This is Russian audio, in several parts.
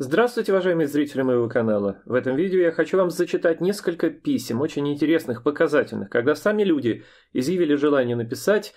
Здравствуйте, уважаемые зрители моего канала. В этом видео я хочу вам зачитать несколько писем, очень интересных, показательных, когда сами люди изъявили желание написать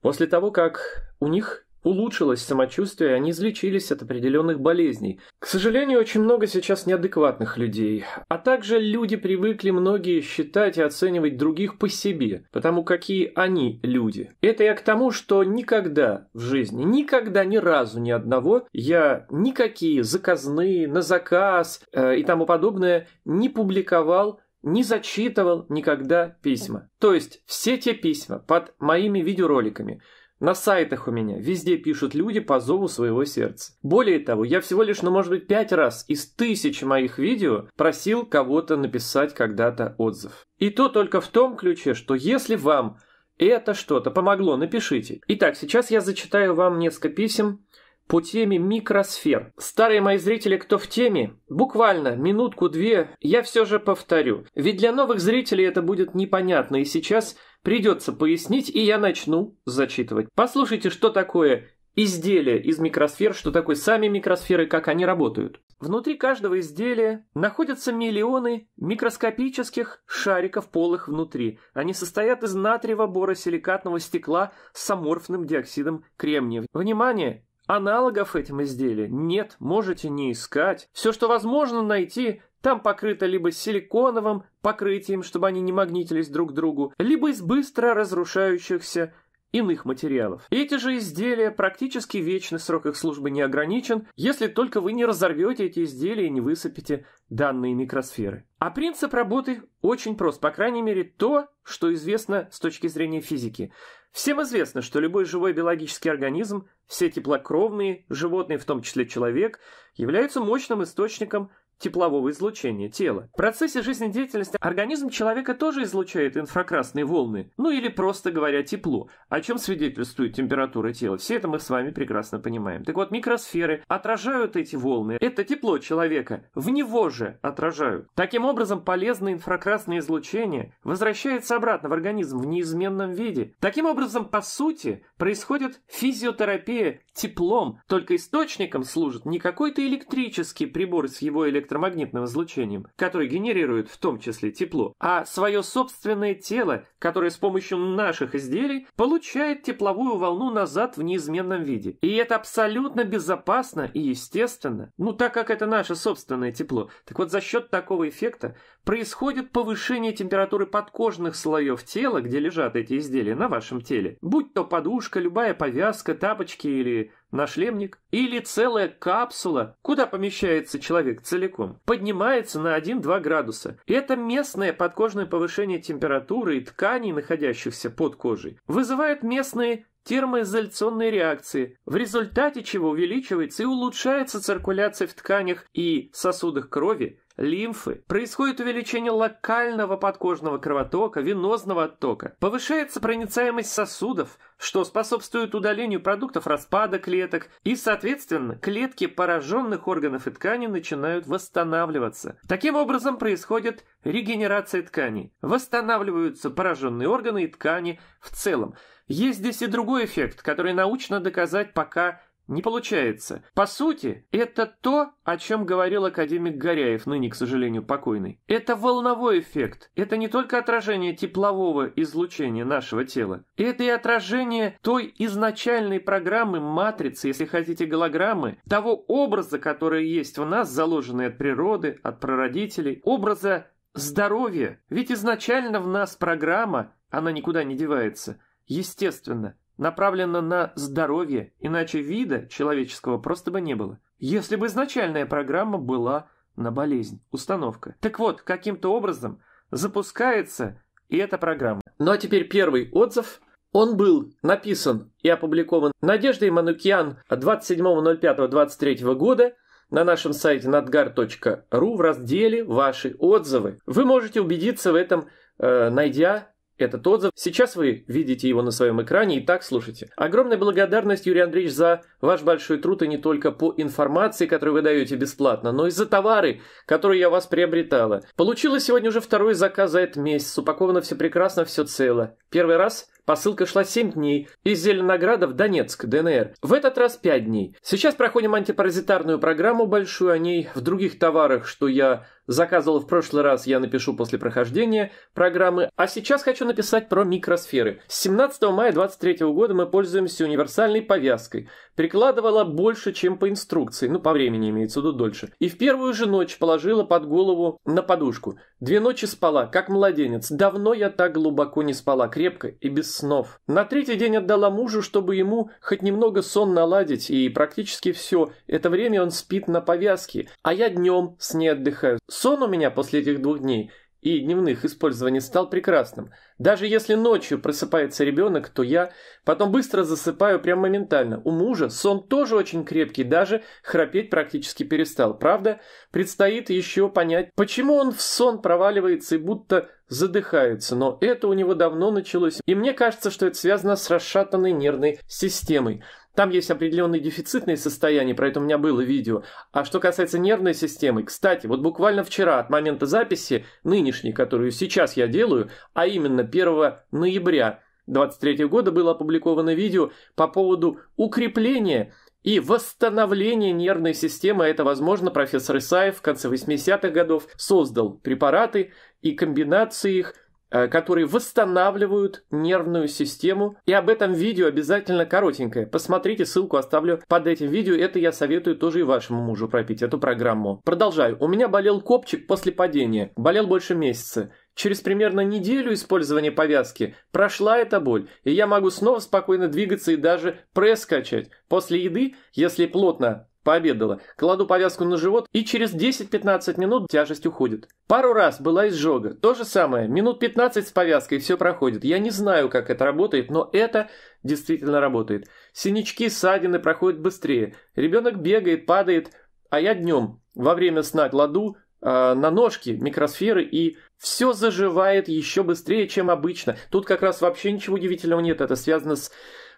после того, как у них Улучшилось самочувствие, они излечились от определенных болезней. К сожалению, очень много сейчас неадекватных людей. А также люди привыкли многие считать и оценивать других по себе, потому какие они люди. Это я к тому, что никогда в жизни, никогда ни разу ни одного я никакие заказные, на заказ э, и тому подобное не публиковал не зачитывал никогда письма. То есть все те письма под моими видеороликами – на сайтах у меня везде пишут люди по зову своего сердца. Более того, я всего лишь, ну может быть, пять раз из тысяч моих видео просил кого-то написать когда-то отзыв. И то только в том ключе, что если вам это что-то помогло, напишите. Итак, сейчас я зачитаю вам несколько писем по теме микросфер. Старые мои зрители, кто в теме, буквально минутку-две я все же повторю. Ведь для новых зрителей это будет непонятно, и сейчас – Придется пояснить, и я начну зачитывать. Послушайте, что такое изделия из микросфер, что такое сами микросферы, как они работают. Внутри каждого изделия находятся миллионы микроскопических шариков полых внутри. Они состоят из натриева боросиликатного стекла с аморфным диоксидом кремния. Внимание! Аналогов этим изделия нет, можете не искать. Все, что возможно найти, там покрыто либо силиконовым покрытием, чтобы они не магнитились друг к другу, либо из быстро разрушающихся иных материалов. Эти же изделия практически вечный срок их службы не ограничен, если только вы не разорвете эти изделия и не высыпете данные микросферы. А принцип работы очень прост, по крайней мере то, что известно с точки зрения физики. Всем известно, что любой живой биологический организм, все теплокровные животные, в том числе человек, являются мощным источником теплового излучения тела. В процессе жизнедеятельности организм человека тоже излучает инфракрасные волны, ну или просто говоря тепло, о чем свидетельствует температура тела. Все это мы с вами прекрасно понимаем. Так вот, микросферы отражают эти волны. Это тепло человека. В него же отражают. Таким образом, полезное инфракрасное излучение возвращается обратно в организм в неизменном виде. Таким образом, по сути, происходит физиотерапия теплом, только источником служит не какой-то электрический прибор с его электроэнергией, электромагнитным излучением, которое генерирует в том числе тепло, а свое собственное тело, которое с помощью наших изделий получает тепловую волну назад в неизменном виде. И это абсолютно безопасно и естественно, ну так как это наше собственное тепло. Так вот за счет такого эффекта происходит повышение температуры подкожных слоев тела, где лежат эти изделия, на вашем теле. Будь то подушка, любая повязка, тапочки или нашлемник или целая капсула, куда помещается человек целиком, поднимается на 1-2 градуса. Это местное подкожное повышение температуры и тканей, находящихся под кожей, вызывает местные термоизоляционные реакции, в результате чего увеличивается и улучшается циркуляция в тканях и сосудах крови, лимфы, происходит увеличение локального подкожного кровотока, венозного оттока, повышается проницаемость сосудов, что способствует удалению продуктов распада клеток, и, соответственно, клетки пораженных органов и тканей начинают восстанавливаться. Таким образом происходит регенерация тканей. Восстанавливаются пораженные органы и ткани в целом. Есть здесь и другой эффект, который научно доказать пока не получается. По сути, это то, о чем говорил академик Горяев, ныне, к сожалению, покойный. Это волновой эффект. Это не только отражение теплового излучения нашего тела. Это и отражение той изначальной программы матрицы, если хотите, голограммы, того образа, который есть в нас, заложенный от природы, от прародителей, образа здоровья. Ведь изначально в нас программа, она никуда не девается. Естественно, направлена на здоровье, иначе вида человеческого просто бы не было. Если бы изначальная программа была на болезнь, установка. Так вот, каким-то образом запускается и эта программа. Ну а теперь первый отзыв. Он был написан и опубликован Надеждой Манукьян 27.05.23 года на нашем сайте nadgar.ru в разделе «Ваши отзывы». Вы можете убедиться в этом, э, найдя этот отзыв. Сейчас вы видите его на своем экране и так слушайте. Огромная благодарность, Юрий Андреевич, за ваш большой труд и не только по информации, которую вы даете бесплатно, но и за товары, которые я у вас приобретала. Получила сегодня уже второй заказ за этот месяц. Упаковано все прекрасно, все цело. Первый раз Посылка шла 7 дней из Зеленограда в Донецк, ДНР. В этот раз 5 дней. Сейчас проходим антипаразитарную программу большую, о ней в других товарах, что я заказывал в прошлый раз, я напишу после прохождения программы. А сейчас хочу написать про микросферы. С 17 мая 23 года мы пользуемся универсальной повязкой. Прикладывала больше, чем по инструкции, ну по времени имеется в виду дольше. И в первую же ночь положила под голову на подушку. Две ночи спала, как младенец. Давно я так глубоко не спала, крепко и без снов. На третий день отдала мужу, чтобы ему хоть немного сон наладить, и практически все это время он спит на повязке, а я днем с ней отдыхаю. Сон у меня после этих двух дней – и дневных использований стал прекрасным. Даже если ночью просыпается ребенок, то я потом быстро засыпаю прям моментально. У мужа сон тоже очень крепкий, даже храпеть практически перестал. Правда, предстоит еще понять, почему он в сон проваливается и будто задыхается, но это у него давно началось, и мне кажется, что это связано с расшатанной нервной системой. Там есть определенные дефицитные состояния, про это у меня было видео. А что касается нервной системы, кстати, вот буквально вчера от момента записи нынешней, которую сейчас я делаю, а именно 1 ноября 2023 года было опубликовано видео по поводу укрепления и восстановление нервной системы, а это возможно, профессор Исаев в конце 80-х годов создал препараты и комбинации их Э, которые восстанавливают нервную систему. И об этом видео обязательно коротенькое. Посмотрите, ссылку оставлю под этим видео. Это я советую тоже и вашему мужу пропить эту программу. Продолжаю. У меня болел копчик после падения. Болел больше месяца. Через примерно неделю использования повязки прошла эта боль, и я могу снова спокойно двигаться и даже пресс качать. После еды, если плотно Пообедала. Кладу повязку на живот и через 10-15 минут тяжесть уходит. Пару раз была изжога. То же самое. Минут 15 с повязкой все проходит. Я не знаю, как это работает, но это действительно работает. Синячки, ссадины проходят быстрее. Ребенок бегает, падает, а я днем во время сна кладу э, на ножки микросферы и все заживает еще быстрее, чем обычно. Тут как раз вообще ничего удивительного нет. Это связано с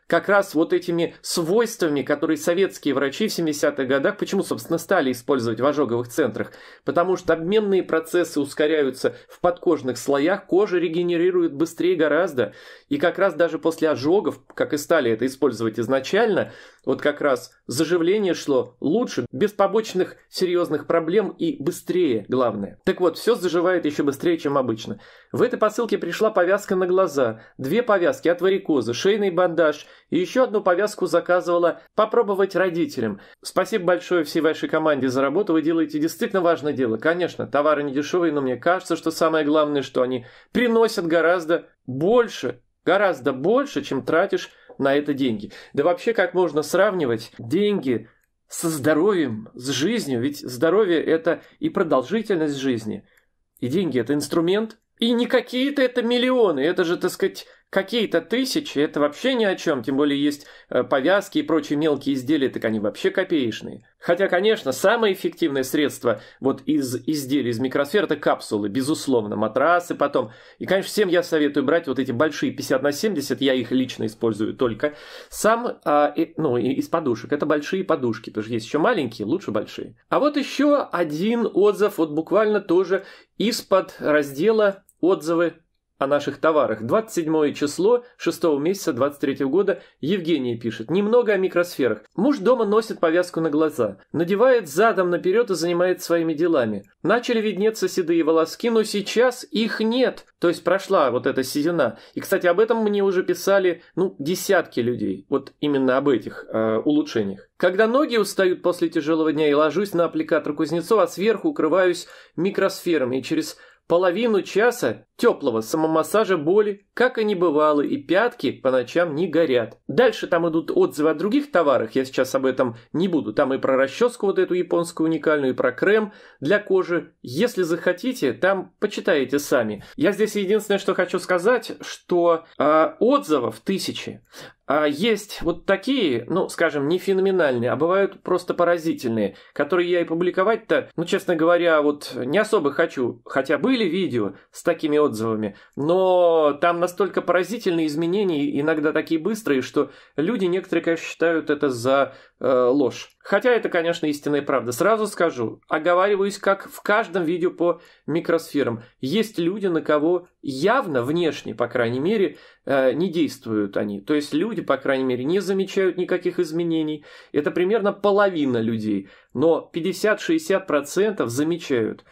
как раз вот этими свойствами, которые советские врачи в 70-х годах, почему, собственно, стали использовать в ожоговых центрах, потому что обменные процессы ускоряются в подкожных слоях, кожа регенерирует быстрее гораздо, и как раз даже после ожогов, как и стали это использовать изначально, вот как раз заживление шло лучше, без побочных серьезных проблем и быстрее, главное. Так вот, все заживает еще быстрее, чем обычно. В этой посылке пришла повязка на глаза, две повязки от варикоза, шейный бандаж, и еще одну повязку заказывала попробовать родителям. Спасибо большое всей вашей команде за работу, вы делаете действительно важное дело. Конечно, товары не дешевые, но мне кажется, что самое главное, что они приносят гораздо больше, гораздо больше, чем тратишь на это деньги. Да вообще, как можно сравнивать деньги со здоровьем, с жизнью? Ведь здоровье – это и продолжительность жизни, и деньги – это инструмент, и не какие-то это миллионы, это же, так сказать, Какие-то тысячи – это вообще ни о чем, тем более есть э, повязки и прочие мелкие изделия, так они вообще копеечные. Хотя, конечно, самое эффективное средство вот из изделий из микросфер это капсулы, безусловно, матрасы потом. И, конечно, всем я советую брать вот эти большие 50 на 70, я их лично использую только сам, а, и, ну, и, из подушек. Это большие подушки, потому что есть еще маленькие, лучше большие. А вот еще один отзыв, вот буквально тоже из-под раздела «Отзывы о наших товарах. 27 число 6 месяца 23 года Евгения пишет. Немного о микросферах. Муж дома носит повязку на глаза, надевает задом наперед и занимает своими делами. Начали виднеться седые волоски, но сейчас их нет. То есть прошла вот эта седина. И, кстати, об этом мне уже писали, ну, десятки людей. Вот именно об этих э, улучшениях. Когда ноги устают после тяжелого дня и ложусь на аппликатор Кузнецова, а сверху укрываюсь микросферами и через Половину часа теплого самомассажа боли, как и не бывало, и пятки по ночам не горят. Дальше там идут отзывы о других товарах, я сейчас об этом не буду. Там и про расческу вот эту японскую уникальную, и про крем для кожи. Если захотите, там почитаете сами. Я здесь единственное, что хочу сказать, что э, отзывов тысячи. А есть вот такие, ну, скажем, не феноменальные, а бывают просто поразительные, которые я и публиковать-то, ну, честно говоря, вот не особо хочу, хотя были видео с такими отзывами, но там настолько поразительные изменения, иногда такие быстрые, что люди некоторые, конечно, считают это за э, ложь. Хотя это, конечно, истинная правда. Сразу скажу, оговариваюсь, как в каждом видео по микросферам. Есть люди, на кого явно, внешне, по крайней мере, э, не действуют они. То есть люди, по крайней мере, не замечают никаких изменений. Это примерно половина людей. Но 50-60% замечают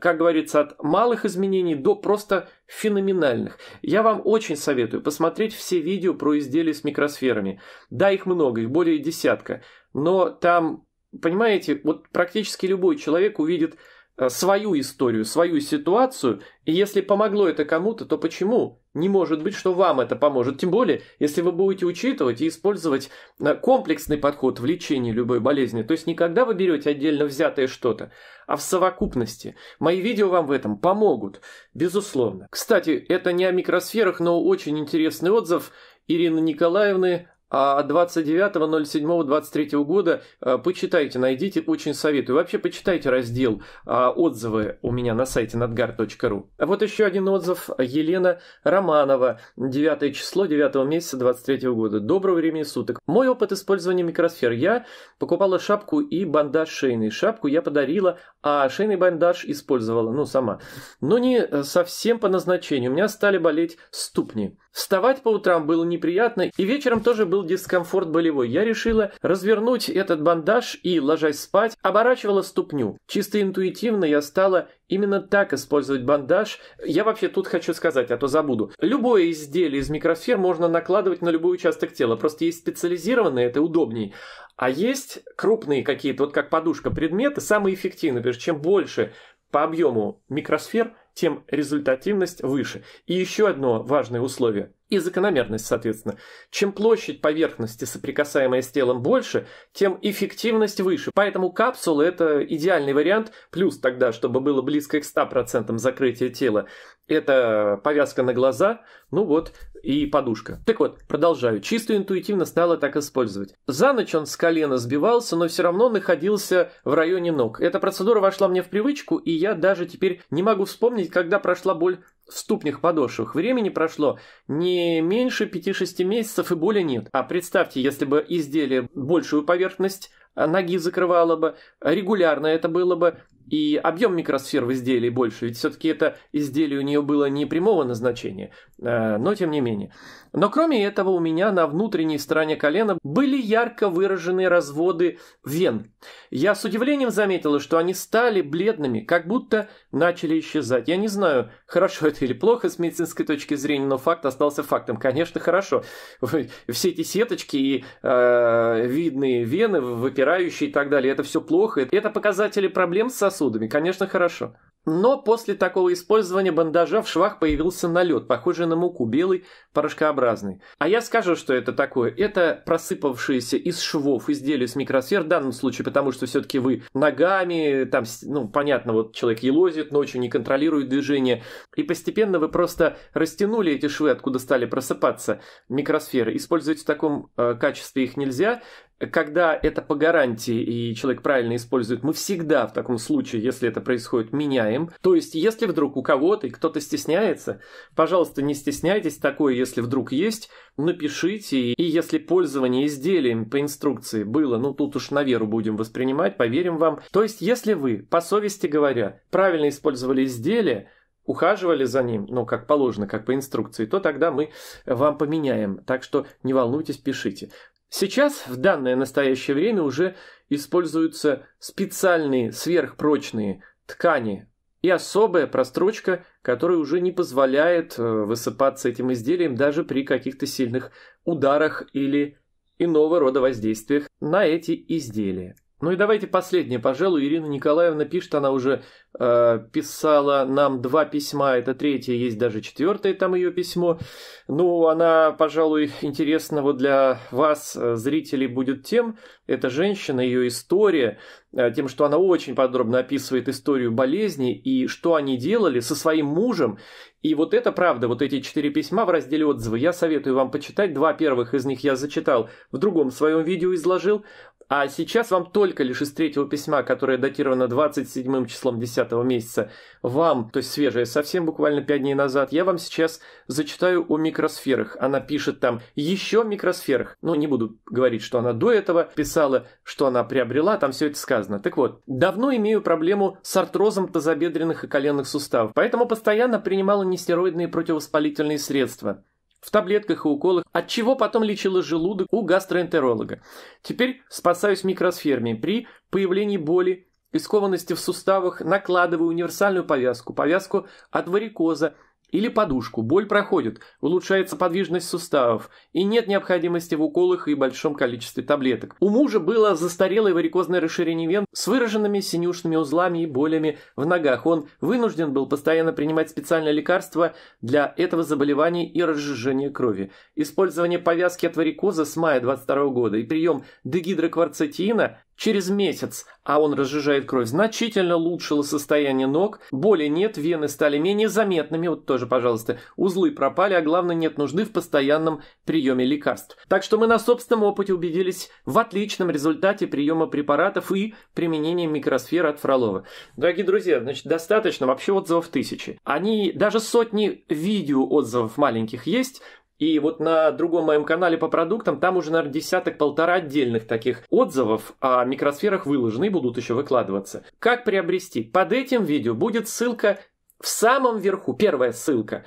как говорится, от малых изменений до просто феноменальных. Я вам очень советую посмотреть все видео про изделия с микросферами. Да, их много, их более десятка но там, понимаете, вот практически любой человек увидит э, свою историю, свою ситуацию, и если помогло это кому-то, то почему? Не может быть, что вам это поможет. Тем более, если вы будете учитывать и использовать э, комплексный подход в лечении любой болезни. То есть никогда вы берете отдельно взятое что-то, а в совокупности. Мои видео вам в этом помогут, безусловно. Кстати, это не о микросферах, но очень интересный отзыв Ирины Николаевны а 29.07.23 года э, почитайте, найдите, очень советую. Вообще почитайте раздел а, «Отзывы» у меня на сайте надгар.ру. Вот еще один отзыв Елена Романова, 9 число 9 месяца 23 года. Доброго времени суток. Мой опыт использования микросфер. Я покупала шапку и бандаж шейный. Шапку я подарила, а шейный бандаж использовала, ну, сама. Но не э, совсем по назначению. У меня стали болеть ступни. Вставать по утрам было неприятно, и вечером тоже был дискомфорт болевой. Я решила развернуть этот бандаж и, ложась спать, оборачивала ступню. Чисто интуитивно я стала именно так использовать бандаж. Я вообще тут хочу сказать, а то забуду. Любое изделие из микросфер можно накладывать на любой участок тела. Просто есть специализированные, это удобней. А есть крупные какие-то, вот как подушка предметы, самые эффективные. потому что чем больше по объему микросфер, тем результативность выше. И еще одно важное условие и закономерность, соответственно. Чем площадь поверхности, соприкасаемая с телом, больше, тем эффективность выше. Поэтому капсулы – это идеальный вариант. Плюс тогда, чтобы было близко к 100% закрытия тела, это повязка на глаза, ну вот, и подушка. Так вот, продолжаю. Чисто интуитивно стало так использовать. За ночь он с колена сбивался, но все равно находился в районе ног. Эта процедура вошла мне в привычку, и я даже теперь не могу вспомнить, когда прошла боль ступнях подошвах. Времени прошло не меньше 5-6 месяцев и более нет. А представьте, если бы изделие большую поверхность а ноги закрывало бы, регулярно это было бы, и объем микросфер в изделии больше, ведь все-таки это изделие у нее было не прямого назначения. Э, но тем не менее. Но кроме этого у меня на внутренней стороне колена были ярко выраженные разводы вен. Я с удивлением заметила, что они стали бледными, как будто начали исчезать. Я не знаю, хорошо это или плохо с медицинской точки зрения, но факт остался фактом. Конечно, хорошо. Все эти сеточки и э, видные вены, выпирающие и так далее, это все плохо. Это показатели проблем с сосудами. Конечно, хорошо. Но после такого использования бандажа в швах появился налет, похожий на муку, белый, порошкообразный. А я скажу, что это такое. Это просыпавшиеся из швов изделия с микросфер, в данном случае, потому что все-таки вы ногами, там, ну, понятно, вот человек елозит ночью, не контролирует движение, и постепенно вы просто растянули эти швы, откуда стали просыпаться микросферы. Использовать в таком э, качестве их нельзя, когда это по гарантии и человек правильно использует, мы всегда в таком случае, если это происходит, меняем. То есть, если вдруг у кого-то и кто-то стесняется, пожалуйста, не стесняйтесь такое, если вдруг есть, напишите. И если пользование изделием по инструкции было, ну тут уж на веру будем воспринимать, поверим вам. То есть, если вы, по совести говоря, правильно использовали изделие, ухаживали за ним, ну, как положено, как по инструкции, то тогда мы вам поменяем. Так что не волнуйтесь, пишите. Сейчас, в данное настоящее время, уже используются специальные сверхпрочные ткани и особая прострочка, которая уже не позволяет э, высыпаться этим изделием даже при каких-то сильных ударах или иного рода воздействиях на эти изделия. Ну и давайте последнее, пожалуй, Ирина Николаевна пишет, она уже э, писала нам два письма, это третье, есть даже четвертое там ее письмо. Ну, она, пожалуй, интересного для вас, э, зрителей, будет тем, эта женщина, ее история, э, тем, что она очень подробно описывает историю болезни и что они делали со своим мужем. И вот это правда, вот эти четыре письма в разделе отзывы я советую вам почитать. Два первых из них я зачитал, в другом своем видео изложил. А сейчас вам только лишь из третьего письма, которое датировано 27 числом 10 месяца, вам, то есть свежее, совсем буквально 5 дней назад, я вам сейчас зачитаю о микросферах. Она пишет там еще микросферах. Ну, не буду говорить, что она до этого писала, что она приобрела, там все это сказано. Так вот, давно имею проблему с артрозом тазобедренных и коленных суставов, поэтому постоянно принимала нестероидные противовоспалительные средства в таблетках и уколах, от чего потом лечила желудок у гастроэнтеролога. Теперь спасаюсь микросферме при появлении боли и скованности в суставах накладываю универсальную повязку, повязку от варикоза, или подушку, боль проходит, улучшается подвижность суставов, и нет необходимости в уколах и большом количестве таблеток. У мужа было застарелое варикозное расширение вен с выраженными синюшными узлами и болями в ногах. Он вынужден был постоянно принимать специальное лекарство для этого заболевания и разжижения крови. Использование повязки от варикоза с мая 22 года и прием дегидрокварцетина. Через месяц, а он разжижает кровь, значительно улучшило состояние ног, боли нет, вены стали менее заметными, вот тоже, пожалуйста, узлы пропали, а главное, нет нужды в постоянном приеме лекарств. Так что мы на собственном опыте убедились в отличном результате приема препаратов и применения микросферы от Фролова. Дорогие друзья, значит, достаточно вообще отзывов тысячи. Они, даже сотни видео отзывов маленьких есть, и вот на другом моем канале по продуктам там уже, наверное, десяток-полтора отдельных таких отзывов о микросферах выложены будут еще выкладываться. Как приобрести? Под этим видео будет ссылка в самом верху, первая ссылка.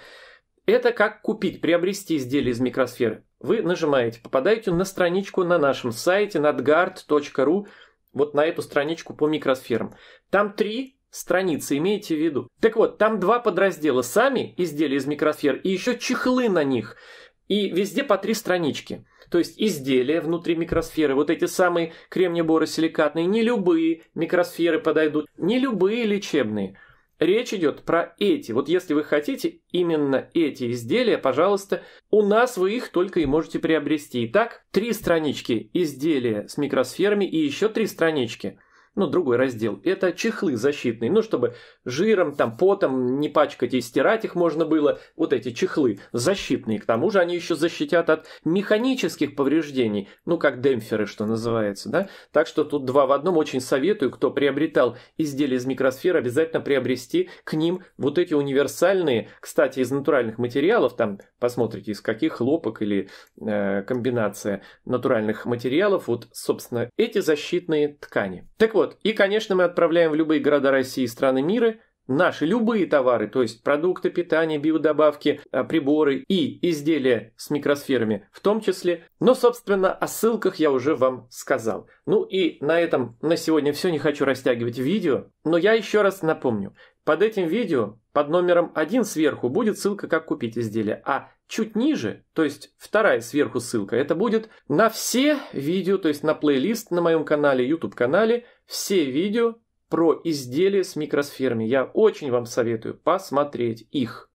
Это как купить, приобрести изделие из микросферы. Вы нажимаете, попадаете на страничку на нашем сайте nadgard.ru, вот на эту страничку по микросферам. Там три страницы, имейте в виду. Так вот, там два подраздела. Сами изделия из микросфер и еще чехлы на них – и везде по три странички. То есть изделия внутри микросферы, вот эти самые кремнеборосиликатные, не любые микросферы подойдут, не любые лечебные. Речь идет про эти. Вот если вы хотите именно эти изделия, пожалуйста, у нас вы их только и можете приобрести. Итак, три странички изделия с микросферами и еще три странички ну, другой раздел, это чехлы защитные, ну, чтобы жиром, там, потом не пачкать и стирать их можно было, вот эти чехлы защитные, к тому же они еще защитят от механических повреждений, ну, как демпферы, что называется, да, так что тут два в одном, очень советую, кто приобретал изделия из микросферы, обязательно приобрести к ним вот эти универсальные, кстати, из натуральных материалов, там, посмотрите, из каких хлопок или э, комбинация натуральных материалов, вот, собственно, эти защитные ткани. Так вот, вот. И, конечно, мы отправляем в любые города России и страны мира наши любые товары, то есть продукты питания, биодобавки, а, приборы и изделия с микросферами в том числе. Но, собственно, о ссылках я уже вам сказал. Ну и на этом на сегодня все, не хочу растягивать видео, но я еще раз напомню. Под этим видео, под номером 1 сверху, будет ссылка «Как купить изделие», а чуть ниже, то есть вторая сверху ссылка, это будет на все видео, то есть на плейлист на моем канале, YouTube-канале – все видео про изделия с микросферами. Я очень вам советую посмотреть их.